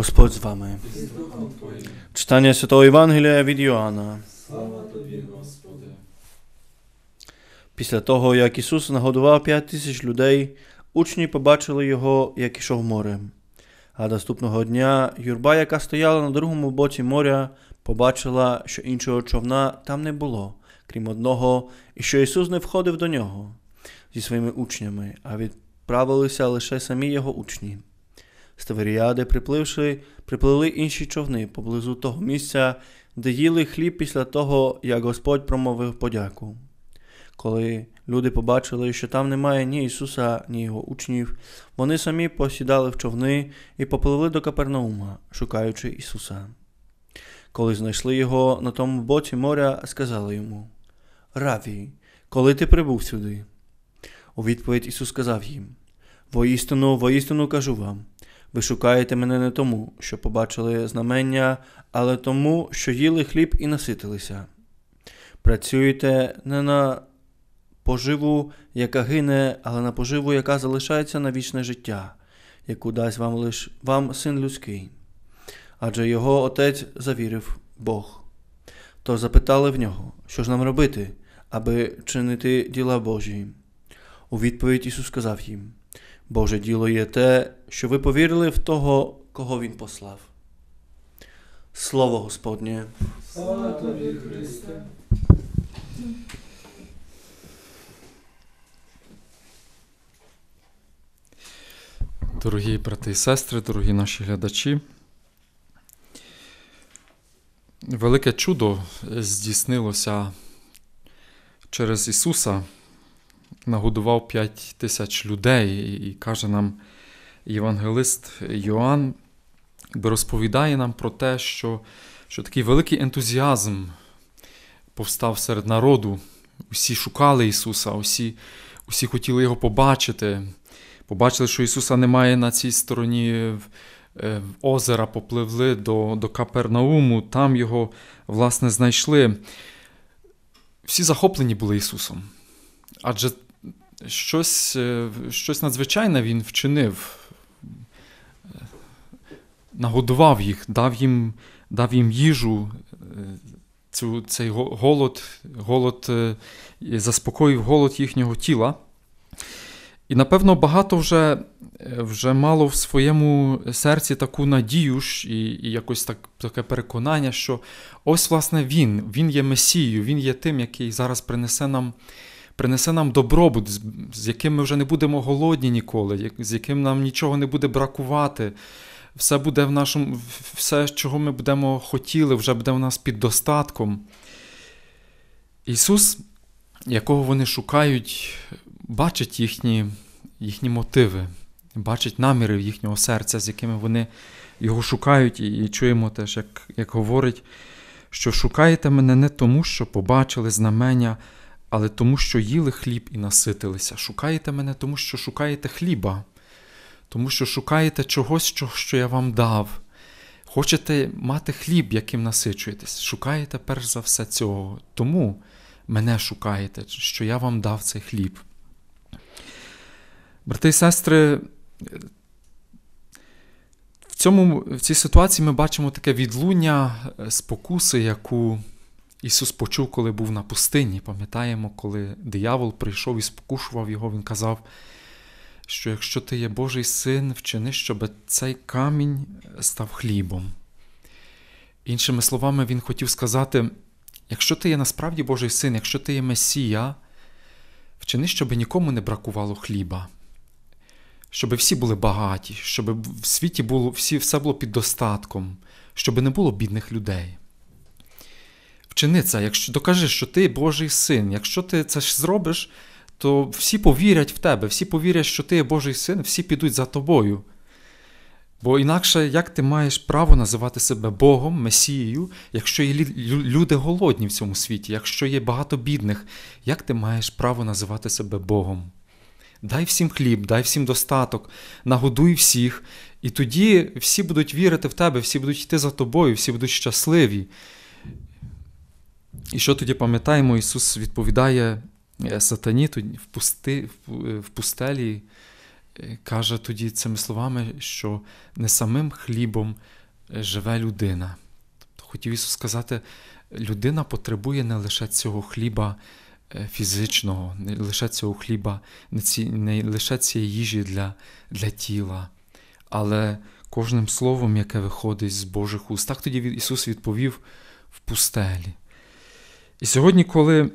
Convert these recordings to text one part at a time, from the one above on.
Господь з вами. Читання Святого Євангелія від Йоанна. Після того, як Ісус нагодував п'ять тисяч людей, учні побачили його, як ішов морем. А наступного дня юрба, яка стояла на другому боці моря, побачила, що іншого човна там не було, крім одного, і що Ісус не входив до нього зі своїми учнями, а відправилися лише самі його учні. З Таверіади припливши, припливли інші човни поблизу того місця, де їли хліб після того, як Господь промовив подяку. Коли люди побачили, що там немає ні Ісуса, ні його учнів, вони самі посідали в човни і попливли до Капернаума, шукаючи Ісуса. Коли знайшли його на тому боці моря, сказали йому Раві, коли ти прибув сюди? У відповідь Ісус сказав їм: Воістину, воістину кажу вам. Ви шукаєте мене не тому, що побачили знамення, але тому, що їли хліб і наситилися. Працюєте не на поживу, яка гине, але на поживу, яка залишається на вічне життя, яку дасть вам лиш вам син людський. Адже його отець завірив Бог. То запитали в нього, що ж нам робити, аби чинити діла Божі. У відповідь Ісус сказав їм. Боже діло є те, що ви повірили в того, кого Він послав. Слово Господнє. Слава тобі, Христе. Дорогі брати і сестри, дорогі наші глядачі. Велике чудо здійснилося через Ісуса нагодував 5 тисяч людей, і каже нам євангелист Йоанн, розповідає нам про те, що, що такий великий ентузіазм повстав серед народу. Усі шукали Ісуса, усі, усі хотіли Його побачити. Побачили, що Ісуса немає на цій стороні е, е, озера, попливли до до Капернауму, там Його, власне, знайшли. Всі захоплені були Ісусом. Адже щось е, щось надзвичайне він вчинив, е, нагодував їх, дав їм дав їм їжу, е, цю, цей голод, голод заспокоїв голод їхнього тіла. І, напевно, багато вже вже мало в своєму серці таку надію і і якось так, таке переконання, що ось, власне, він, він є Месією, він є тим, який зараз принесе нам принесе нам добробут, з яким ми вже не будемо голодні ніколи, з яким нам нічого не буде бракувати. Все буде в нашому, все, чого ми будемо хотіли, вже буде в нас під достатком. Ісус, якого вони шукають, бачить їхні їхні мотиви, бачить наміри їхнього серця, з якими вони його шукають, і, і чуємо теж, як, як говорить, що шукаєте мене не тому, що побачили знамення але тому, що їли хліб і наситилися. Шукаєте мене, тому що шукаєте хліба, тому що шукаєте чогось, що я вам дав. Хочете мати хліб, яким насичуєтесь. Шукаєте перш за все цього. Тому мене шукаєте, що я вам дав цей хліб. Брати і сестри, в цьому, в цій ситуації ми бачимо таке відлуння е, спокуси, яку Ісус почув, коли був на пустині. Пам'ятаємо, коли диявол прийшов і спокушував його, Він казав, що якщо ти є Божий син, вчини, щоб цей камінь став хлібом. Іншими словами, він хотів сказати: якщо ти є насправді Божий син, якщо ти є Месія, вчини, щоб нікому не бракувало хліба, щоб всі були багаті, щоб в світі було, всі, все було під достатком, щоб не було бідних людей. Вчини це, якщо докажи, що ти Божий син. Якщо ти це ж зробиш, то всі повірять в тебе, всі повірять, що ти Божий син, всі підуть за тобою. Бо інакше як ти маєш право називати себе Богом, Месією, якщо є люди голодні в цьому світі, якщо є багато бідних, як ти маєш право називати себе Богом? Дай всім хліб, дай всім достаток, нагодуй всіх, і тоді всі будуть вірити в тебе, всі будуть йти за тобою, всі будуть щасливі. І що тоді пам'ятаємо, Ісус відповідає «Е, сатані в, пусти, в е, пустелі, е, каже тоді цими словами, що не самим хлібом живе людина. Тобто хотів Ісус сказати, людина потребує не лише цього хліба фізичного, не лише цього хліба, не лише цієї їжі для, для тіла, але кожним словом, яке виходить з Божих уст. Так тоді Ісус відповів в пустелі. І сьогодні, коли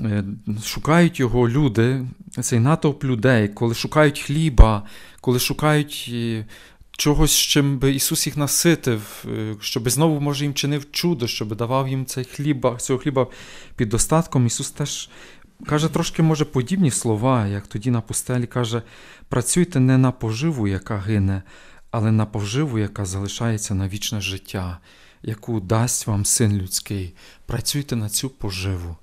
е, шукають його люди, цей натовп людей, коли шукають хліба, коли шукають е, чогось, чим би Ісус їх наситив, е, щоби знову, може, їм чинив чудо, щоб давав їм цей хліба, цього хліба під достатком, Ісус теж. Каже, трошки, може, подібні слова, як тоді на пустелі каже: працюйте не на поживу, яка гине, але на поживу, яка залишається на вічне життя яку дасть вам син людський, працюйте на цю поживу.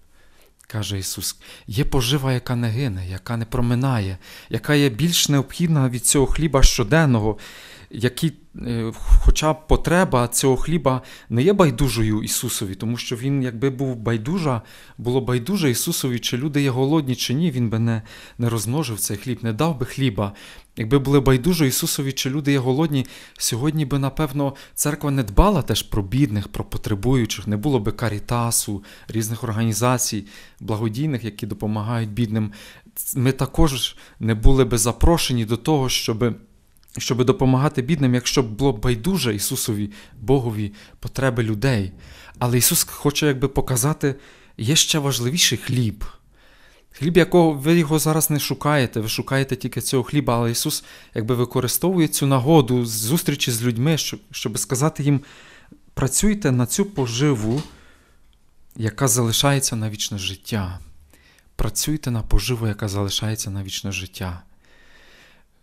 Каже Ісус, є пожива, яка не гине, яка не проминає, яка є більш необхідна від цього хліба щоденного, які, е, хоча потреба цього хліба не є байдужою Ісусові, тому що Він, якби був байдужа, було байдуже Ісусові, чи люди є голодні, чи ні, Він би не, не розмножив цей хліб, не дав би хліба. Якби були байдуже Ісусові, чи люди є голодні, сьогодні би, напевно, церква не дбала теж про бідних, про потребуючих, не було би карітасу, різних організацій, благодійних, які допомагають бідним. Ми також не були би запрошені до того, щоби щоб допомагати бідним, якщо було байдуже Ісусові, Богові потреби людей. Але Ісус хоче якби показати, є ще важливіший хліб. Хліб, якого ви його зараз не шукаєте, ви шукаєте тільки цього хліба, але Ісус якби використовує цю нагоду зустрічі з людьми, щоб, щоб сказати їм: працюйте на цю поживу, яка залишається на вічне життя. Працюйте на поживу, яка залишається на вічне життя,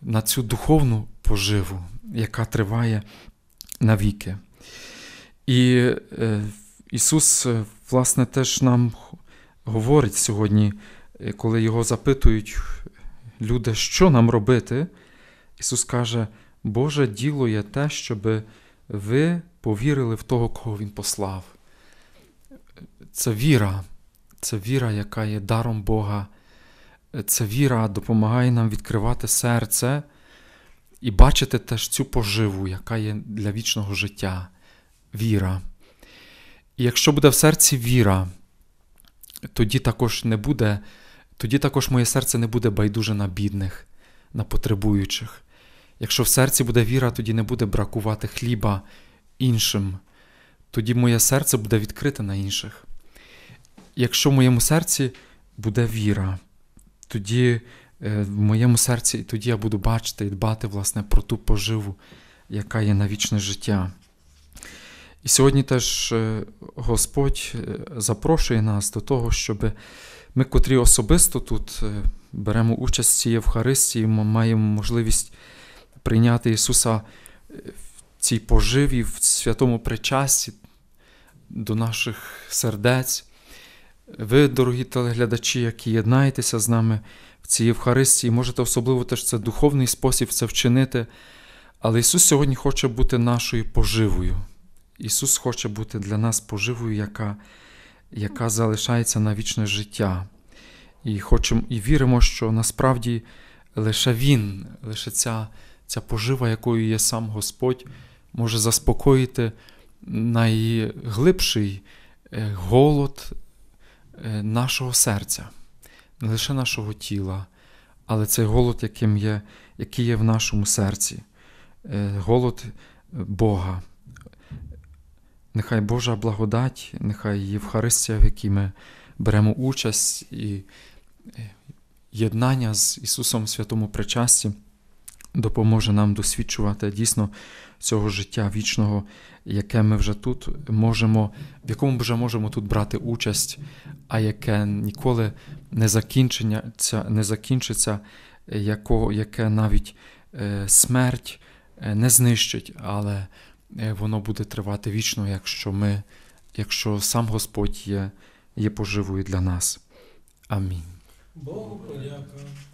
на цю духовну поживу, яка триває навіки. І е, Ісус, е, власне, теж нам говорить сьогодні, е, коли Його запитують люди, що нам робити, Ісус каже, Боже діло є те, щоб ви повірили в того, кого Він послав. Це віра, це віра, яка є даром Бога. Це віра допомагає нам відкривати серце і бачити теж цю поживу, яка є для вічного життя, віра. І якщо буде в серці віра, тоді також не буде, тоді також моє серце не буде байдуже на бідних, на потребуючих. Якщо в серці буде віра, тоді не буде бракувати хліба іншим, тоді моє серце буде відкрите на інших. Якщо в моєму серці буде віра, тоді Е, в моєму серці, і тоді я буду бачити і дбати власне, про ту поживу, яка є на вічне життя. І сьогодні теж е, Господь е, запрошує нас до того, щоб ми, котрі особисто тут беремо участь в цій Євхаристії, ми маємо можливість прийняти Ісуса в цій поживі, в святому причасті до наших сердець. Ви, дорогі телеглядачі, які єднаєтеся з нами цій Євхаристії, можете особливо теж це духовний спосіб це вчинити. Але Ісус сьогодні хоче бути нашою поживою. Ісус хоче бути для нас поживою, яка яка залишається на вічне життя. І хочемо, і віримо, що насправді лише Він, лише ця ця пожива, якою є сам Господь, може заспокоїти найглибший е, голод е, нашого серця не лише нашого тіла, але цей голод, яким є, який є в нашому серці, е, голод е, Бога. Нехай Божа благодать, нехай Євхаристія, в якій ми беремо участь, і е, єднання з Ісусом в святому причасті допоможе нам досвідчувати дійсно цього життя вічного, яке ми вже тут можемо, в якому вже можемо тут брати участь, а яке ніколи не закінчиться, не закінчиться, яко, яке навіть е, смерть е, не знищить, але е, воно буде тривати вічно, якщо ми, якщо сам Господь є, є поживою для нас. Амінь. Богу подяка.